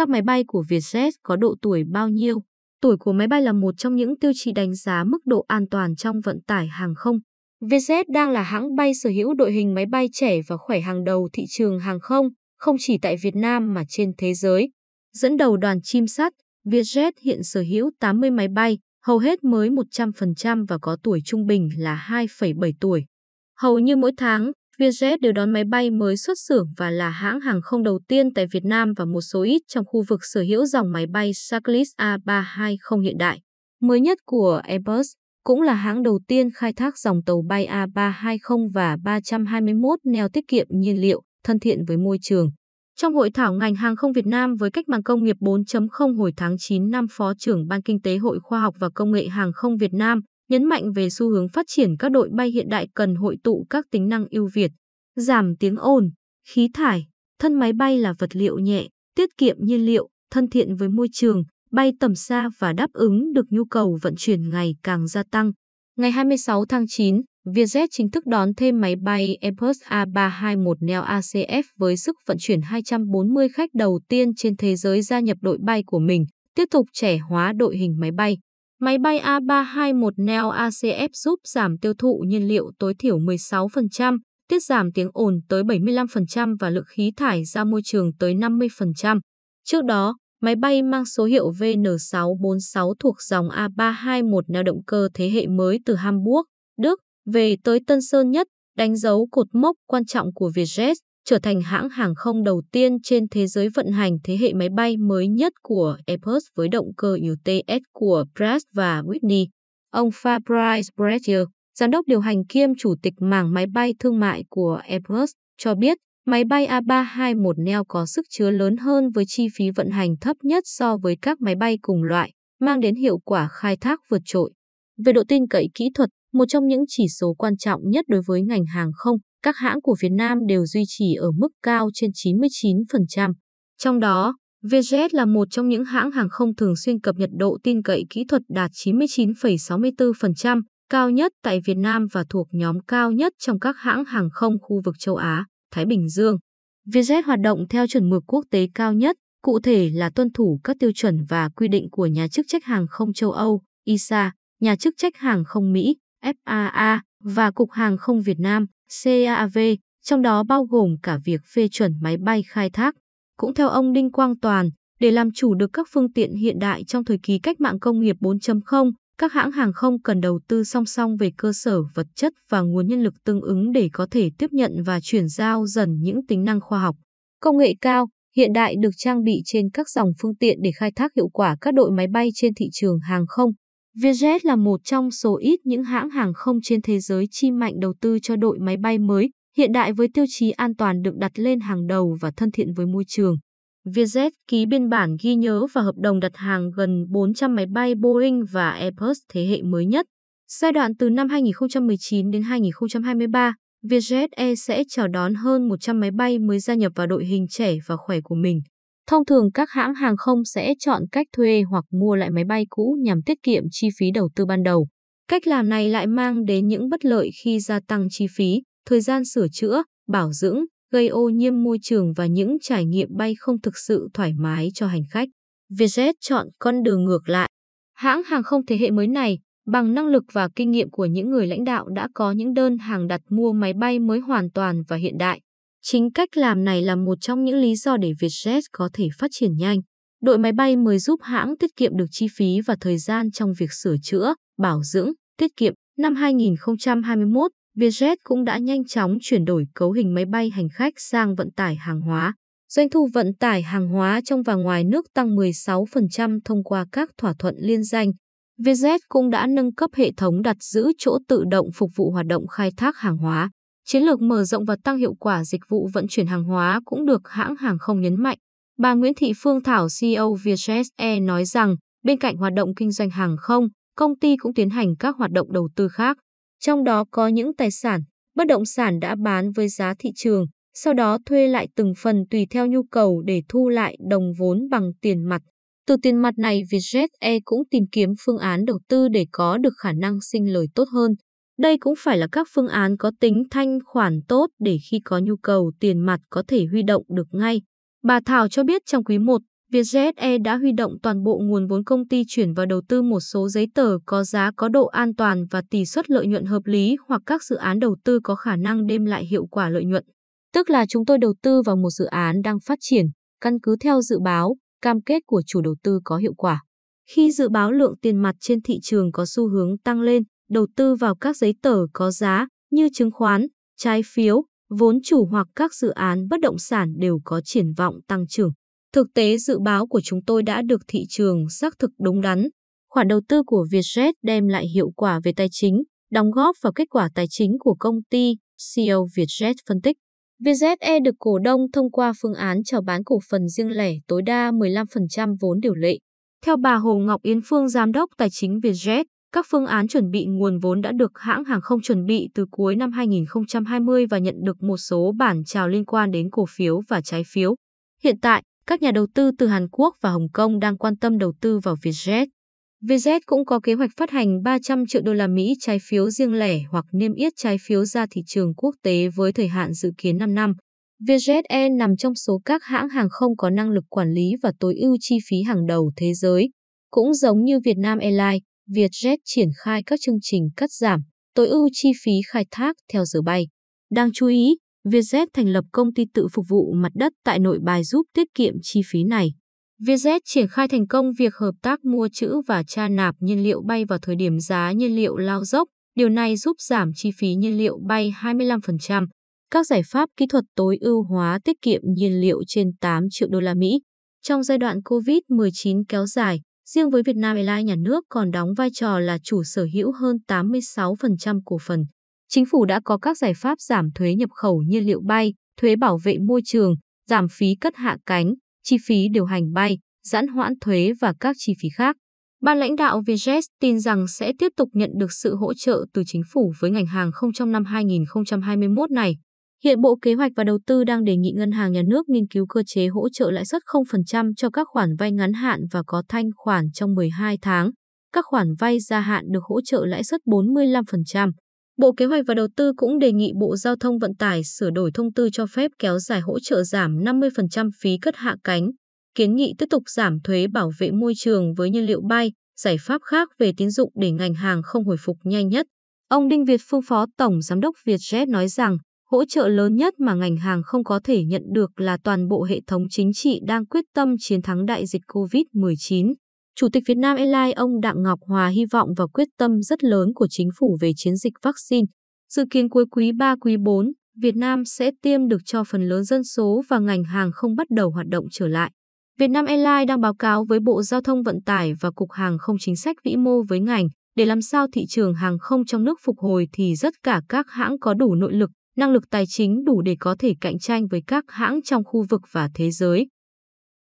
Các máy bay của Vietjet có độ tuổi bao nhiêu? Tuổi của máy bay là một trong những tiêu chí đánh giá mức độ an toàn trong vận tải hàng không. Vietjet đang là hãng bay sở hữu đội hình máy bay trẻ và khỏe hàng đầu thị trường hàng không, không chỉ tại Việt Nam mà trên thế giới. Dẫn đầu đoàn chim sắt, Vietjet hiện sở hữu 80 máy bay, hầu hết mới 100% và có tuổi trung bình là 2,7 tuổi. Hầu như mỗi tháng, Vietjet đều đón máy bay mới xuất xưởng và là hãng hàng không đầu tiên tại Việt Nam và một số ít trong khu vực sở hữu dòng máy bay Cyclis A320 hiện đại. Mới nhất của Airbus cũng là hãng đầu tiên khai thác dòng tàu bay A320 và 321 neo tiết kiệm nhiên liệu, thân thiện với môi trường. Trong hội thảo ngành hàng không Việt Nam với cách mạng công nghiệp 4.0 hồi tháng 9 năm Phó trưởng Ban Kinh tế Hội Khoa học và Công nghệ Hàng không Việt Nam, nhấn mạnh về xu hướng phát triển các đội bay hiện đại cần hội tụ các tính năng ưu việt, giảm tiếng ồn, khí thải, thân máy bay là vật liệu nhẹ, tiết kiệm nhiên liệu, thân thiện với môi trường, bay tầm xa và đáp ứng được nhu cầu vận chuyển ngày càng gia tăng. Ngày 26 tháng 9, Vietjet chính thức đón thêm máy bay Airbus A321 neo ACF với sức vận chuyển 240 khách đầu tiên trên thế giới gia nhập đội bay của mình, tiếp tục trẻ hóa đội hình máy bay. Máy bay A321 neo ACF giúp giảm tiêu thụ nhiên liệu tối thiểu 16%, tiết giảm tiếng ồn tới 75% và lượng khí thải ra môi trường tới 50%. Trước đó, máy bay mang số hiệu VN646 thuộc dòng A321 neo động cơ thế hệ mới từ Hamburg, Đức, về tới Tân Sơn Nhất, đánh dấu cột mốc quan trọng của Vietjet trở thành hãng hàng không đầu tiên trên thế giới vận hành thế hệ máy bay mới nhất của Airbus với động cơ UTS của Pratt và Whitney. Ông Fabrice Bretier, giám đốc điều hành kiêm chủ tịch mảng máy bay thương mại của Airbus, cho biết máy bay A321 neo có sức chứa lớn hơn với chi phí vận hành thấp nhất so với các máy bay cùng loại, mang đến hiệu quả khai thác vượt trội. Về độ tin cậy kỹ thuật, một trong những chỉ số quan trọng nhất đối với ngành hàng không, các hãng của Việt Nam đều duy trì ở mức cao trên 99%. Trong đó, Vietjet là một trong những hãng hàng không thường xuyên cập nhật độ tin cậy kỹ thuật đạt 99,64%, cao nhất tại Việt Nam và thuộc nhóm cao nhất trong các hãng hàng không khu vực châu Á, Thái Bình Dương. Vietjet hoạt động theo chuẩn mực quốc tế cao nhất, cụ thể là tuân thủ các tiêu chuẩn và quy định của nhà chức trách hàng không châu Âu, ISA, nhà chức trách hàng không Mỹ, FAA và Cục Hàng không Việt Nam. CAV, trong đó bao gồm cả việc phê chuẩn máy bay khai thác. Cũng theo ông Đinh Quang Toàn, để làm chủ được các phương tiện hiện đại trong thời kỳ cách mạng công nghiệp 4.0, các hãng hàng không cần đầu tư song song về cơ sở vật chất và nguồn nhân lực tương ứng để có thể tiếp nhận và chuyển giao dần những tính năng khoa học, công nghệ cao, hiện đại được trang bị trên các dòng phương tiện để khai thác hiệu quả các đội máy bay trên thị trường hàng không, Vietjet là một trong số ít những hãng hàng không trên thế giới chi mạnh đầu tư cho đội máy bay mới, hiện đại với tiêu chí an toàn được đặt lên hàng đầu và thân thiện với môi trường. Vietjet ký biên bản ghi nhớ và hợp đồng đặt hàng gần 400 máy bay Boeing và Airbus thế hệ mới nhất. Giai đoạn từ năm 2019 đến 2023, Vietjet Air sẽ chào đón hơn 100 máy bay mới gia nhập vào đội hình trẻ và khỏe của mình. Thông thường các hãng hàng không sẽ chọn cách thuê hoặc mua lại máy bay cũ nhằm tiết kiệm chi phí đầu tư ban đầu. Cách làm này lại mang đến những bất lợi khi gia tăng chi phí, thời gian sửa chữa, bảo dưỡng, gây ô nhiễm môi trường và những trải nghiệm bay không thực sự thoải mái cho hành khách. Vietjet chọn con đường ngược lại. Hãng hàng không thế hệ mới này, bằng năng lực và kinh nghiệm của những người lãnh đạo đã có những đơn hàng đặt mua máy bay mới hoàn toàn và hiện đại. Chính cách làm này là một trong những lý do để Vietjet có thể phát triển nhanh. Đội máy bay mới giúp hãng tiết kiệm được chi phí và thời gian trong việc sửa chữa, bảo dưỡng, tiết kiệm. Năm 2021, Vietjet cũng đã nhanh chóng chuyển đổi cấu hình máy bay hành khách sang vận tải hàng hóa. Doanh thu vận tải hàng hóa trong và ngoài nước tăng 16% thông qua các thỏa thuận liên danh. Vietjet cũng đã nâng cấp hệ thống đặt giữ chỗ tự động phục vụ hoạt động khai thác hàng hóa. Chiến lược mở rộng và tăng hiệu quả dịch vụ vận chuyển hàng hóa cũng được hãng hàng không nhấn mạnh. Bà Nguyễn Thị Phương Thảo CEO Vietjet Air nói rằng, bên cạnh hoạt động kinh doanh hàng không, công ty cũng tiến hành các hoạt động đầu tư khác. Trong đó có những tài sản, bất động sản đã bán với giá thị trường, sau đó thuê lại từng phần tùy theo nhu cầu để thu lại đồng vốn bằng tiền mặt. Từ tiền mặt này, Vietjet Air cũng tìm kiếm phương án đầu tư để có được khả năng sinh lời tốt hơn. Đây cũng phải là các phương án có tính thanh khoản tốt để khi có nhu cầu tiền mặt có thể huy động được ngay. Bà Thảo cho biết trong quý 1, Vietjet Air đã huy động toàn bộ nguồn vốn công ty chuyển vào đầu tư một số giấy tờ có giá có độ an toàn và tỷ suất lợi nhuận hợp lý hoặc các dự án đầu tư có khả năng đem lại hiệu quả lợi nhuận. Tức là chúng tôi đầu tư vào một dự án đang phát triển, căn cứ theo dự báo, cam kết của chủ đầu tư có hiệu quả. Khi dự báo lượng tiền mặt trên thị trường có xu hướng tăng lên, đầu tư vào các giấy tờ có giá như chứng khoán, trái phiếu, vốn chủ hoặc các dự án bất động sản đều có triển vọng tăng trưởng. Thực tế dự báo của chúng tôi đã được thị trường xác thực đúng đắn. Khoản đầu tư của Vietjet đem lại hiệu quả về tài chính, đóng góp vào kết quả tài chính của công ty, CEO Vietjet phân tích. Vietjet Air được cổ đông thông qua phương án chào bán cổ phần riêng lẻ tối đa 15% vốn điều lệ. Theo bà Hồ Ngọc Yến Phương, giám đốc tài chính Vietjet, các phương án chuẩn bị nguồn vốn đã được hãng hàng không chuẩn bị từ cuối năm 2020 và nhận được một số bản chào liên quan đến cổ phiếu và trái phiếu. Hiện tại, các nhà đầu tư từ Hàn Quốc và Hồng Kông đang quan tâm đầu tư vào Vietjet. Vietjet cũng có kế hoạch phát hành 300 triệu đô la Mỹ trái phiếu riêng lẻ hoặc niêm yết trái phiếu ra thị trường quốc tế với thời hạn dự kiến 5 năm. Vietjet Air nằm trong số các hãng hàng không có năng lực quản lý và tối ưu chi phí hàng đầu thế giới. Cũng giống như Vietnam Airlines, Vietjet triển khai các chương trình cắt giảm, tối ưu chi phí khai thác theo giờ bay. Đang chú ý, Vietjet thành lập công ty tự phục vụ mặt đất tại Nội Bài giúp tiết kiệm chi phí này. Vietjet triển khai thành công việc hợp tác mua trữ và tra nạp nhiên liệu bay vào thời điểm giá nhiên liệu lao dốc. Điều này giúp giảm chi phí nhiên liệu bay 25%. Các giải pháp kỹ thuật tối ưu hóa tiết kiệm nhiên liệu trên 8 triệu đô la Mỹ. Trong giai đoạn COVID-19 kéo dài, Riêng với Việt Nam Airlines, nhà nước còn đóng vai trò là chủ sở hữu hơn 86% cổ phần. Chính phủ đã có các giải pháp giảm thuế nhập khẩu nhiên liệu bay, thuế bảo vệ môi trường, giảm phí cất hạ cánh, chi phí điều hành bay, giãn hoãn thuế và các chi phí khác. Ban lãnh đạo Vietjet tin rằng sẽ tiếp tục nhận được sự hỗ trợ từ chính phủ với ngành hàng không trong năm 2021 này. Hiện Bộ Kế hoạch và Đầu tư đang đề nghị Ngân hàng Nhà nước nghiên cứu cơ chế hỗ trợ lãi suất 0% cho các khoản vay ngắn hạn và có thanh khoản trong 12 tháng. Các khoản vay gia hạn được hỗ trợ lãi suất 45%. Bộ Kế hoạch và Đầu tư cũng đề nghị Bộ Giao thông Vận tải sửa đổi thông tư cho phép kéo dài hỗ trợ giảm 50% phí cất hạ cánh, kiến nghị tiếp tục giảm thuế bảo vệ môi trường với nhiên liệu bay, giải pháp khác về tín dụng để ngành hàng không hồi phục nhanh nhất. Ông Đinh Việt Phương Phó Tổng Giám đốc Vietjet nói rằng, Hỗ trợ lớn nhất mà ngành hàng không có thể nhận được là toàn bộ hệ thống chính trị đang quyết tâm chiến thắng đại dịch COVID-19. Chủ tịch Việt Nam Airlines ông Đặng Ngọc Hòa hy vọng vào quyết tâm rất lớn của chính phủ về chiến dịch vaccine. Dự kiến cuối quý 3 quý 4, Việt Nam sẽ tiêm được cho phần lớn dân số và ngành hàng không bắt đầu hoạt động trở lại. Việt Nam Airlines đang báo cáo với Bộ Giao thông Vận tải và Cục Hàng không chính sách vĩ mô với ngành để làm sao thị trường hàng không trong nước phục hồi thì rất cả các hãng có đủ nội lực năng lực tài chính đủ để có thể cạnh tranh với các hãng trong khu vực và thế giới.